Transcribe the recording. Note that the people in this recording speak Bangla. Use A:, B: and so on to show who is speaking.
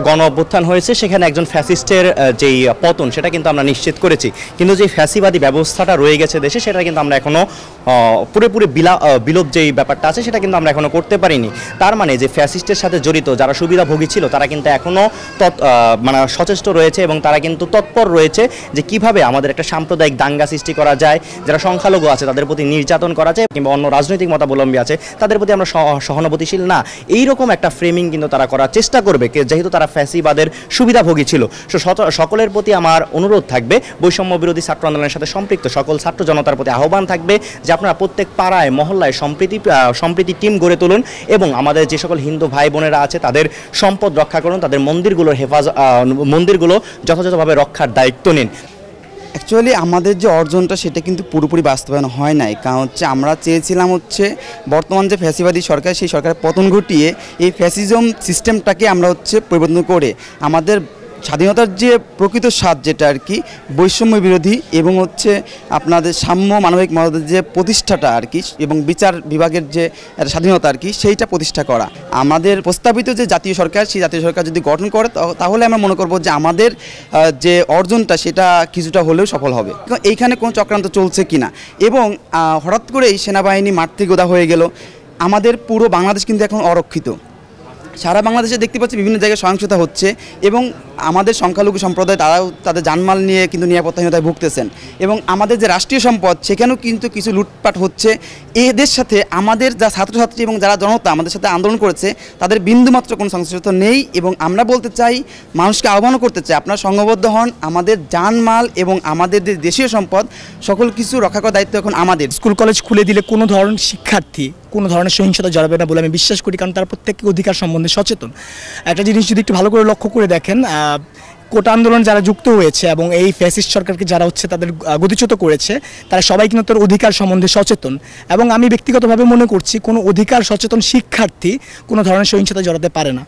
A: একটা গণ অভ্যুত্থান হয়েছে সেখানে একজন ফ্যাসিস্টের যেই পতন সেটা কিন্তু আমরা নিশ্চিত করেছি কিন্তু যে ফ্যাসিবাদী ব্যবস্থাটা রয়ে গেছে দেশে সেটা কিন্তু আমরা এখনো পুরোপুরি বিলা বিলোপ যেই ব্যাপারটা আছে সেটা কিন্তু আমরা এখনও করতে পারিনি তার মানে যে ফ্যাসিস্টের সাথে জড়িত যারা সুবিধাভোগী ছিল তারা কিন্তু এখনও তৎ মানে সচেষ্ট রয়েছে এবং তারা কিন্তু তৎপর রয়েছে যে কিভাবে আমাদের একটা সাম্প্রদায়িক দাঙ্গা সৃষ্টি করা যায় যারা সংখ্যালঘু আছে তাদের প্রতি নির্যাতন করা যায় কিংবা অন্য রাজনৈতিক মতাবলম্বী আছে তাদের প্রতি আমরা সহানুভূতিশীল না এইরকম একটা ফ্রেমিং কিন্তু তারা করার চেষ্টা করবে যেহেতু তারা ফ্যাসিবাদের সুবিধাভোগী ছিল সো সকলের প্রতি আমার অনুরোধ থাকবে বৈষম্য বিরোধী ছাত্র আন্দোলনের সাথে সম্পৃক্ত সকল ছাত্র জনতার প্রতি আহ্বান থাকবে যে আপনারা প্রত্যেক পাড়ায় মহল্লায় সম্প্রীতি সম্প্রীতি টিম গড়ে তুলুন এবং আমাদের যে সকল হিন্দু ভাই বোনেরা আছে তাদের সম্পদ রক্ষা করুন
B: তাদের মন্দিরগুলোর হেফাজত মন্দিরগুলো যথাযথভাবে রক্ষার দায়িত্ব নিন অ্যাকচুয়ালি আমাদের যে অর্জনটা সেটা কিন্তু পুরোপুরি বাস্তবায়ন হয় নাই কারণ হচ্ছে আমরা চেয়েছিলাম হচ্ছে বর্তমান যে ফ্যাসিবাদী সরকার সেই সরকারের পতন ঘটিয়ে এই ফ্যাসিজম সিস্টেমটাকে আমরা হচ্ছে পরিবর্তন করে আমাদের স্বাধীনতার যে প্রকৃত স্বাদ যেটা আর কি বৈষম্য বিরোধী এবং হচ্ছে আপনাদের সাম্য মানবিক মর্যাদার যে প্রতিষ্ঠাটা আর কি এবং বিচার বিভাগের যে স্বাধীনতা আর কি সেইটা প্রতিষ্ঠা করা আমাদের প্রস্তাবিত যে জাতীয় সরকার সেই জাতীয় সরকার যদি গঠন করে তাহলে আমরা মনে করব যে আমাদের যে অর্জনটা সেটা কিছুটা হলেও সফল হবে এইখানে কোনো চক্রান্ত চলছে কিনা এবং হঠাৎ করেই সেনাবাহিনী মাতৃগোদা হয়ে গেল আমাদের পুরো বাংলাদেশ কিন্তু এখন অরক্ষিত সারা বাংলাদেশে দেখতে পাচ্ছি বিভিন্ন জায়গায় সহিংসতা হচ্ছে এবং আমাদের সংখ্যালঘু সম্প্রদায় তারাও তাদের জানমাল নিয়ে কিন্তু নিরাপত্তাহীনতায় ভুগতেছেন এবং আমাদের যে রাষ্ট্রীয় সম্পদ সেখানেও কিন্তু কিছু লুটপাট হচ্ছে এদের সাথে আমাদের যা ছাত্রছাত্রী এবং যারা জনতা আমাদের সাথে আন্দোলন করেছে তাদের বিন্দুমাত্র কোনো সংশ্লিষ্টতা নেই এবং আমরা বলতে চাই মানুষকে আহ্বানও করতে চাই আপনারা সংঘবদ্ধ হন আমাদের জানমাল এবং আমাদের যে দেশীয় সম্পদ সকল কিছু রক্ষা করার দায়িত্ব এখন আমাদের স্কুল কলেজ খুলে দিলে কোনো ধরনের শিক্ষার্থী
C: কোনো ধরনের সহিংসতা জড়াবে না বলে আমি বিশ্বাস করি কারণ তারা প্রত্যেকে অধিকার সম্বন্ধে সচেতন একটা জিনিস যদি একটু ভালো করে লক্ষ্য করে দেখেন কোটা আন্দোলন যারা যুক্ত হয়েছে এবং এই ফ্যাসিস্ট সরকারকে যারা হচ্ছে তাদের গতিচ্যুত করেছে তারা সবাই কিন্তু তার অধিকার সম্বন্ধে সচেতন এবং আমি ব্যক্তিগতভাবে মনে করছি কোনো অধিকার সচেতন শিক্ষার্থী কোনো ধরনের সহিংসতা জড়াতে পারে না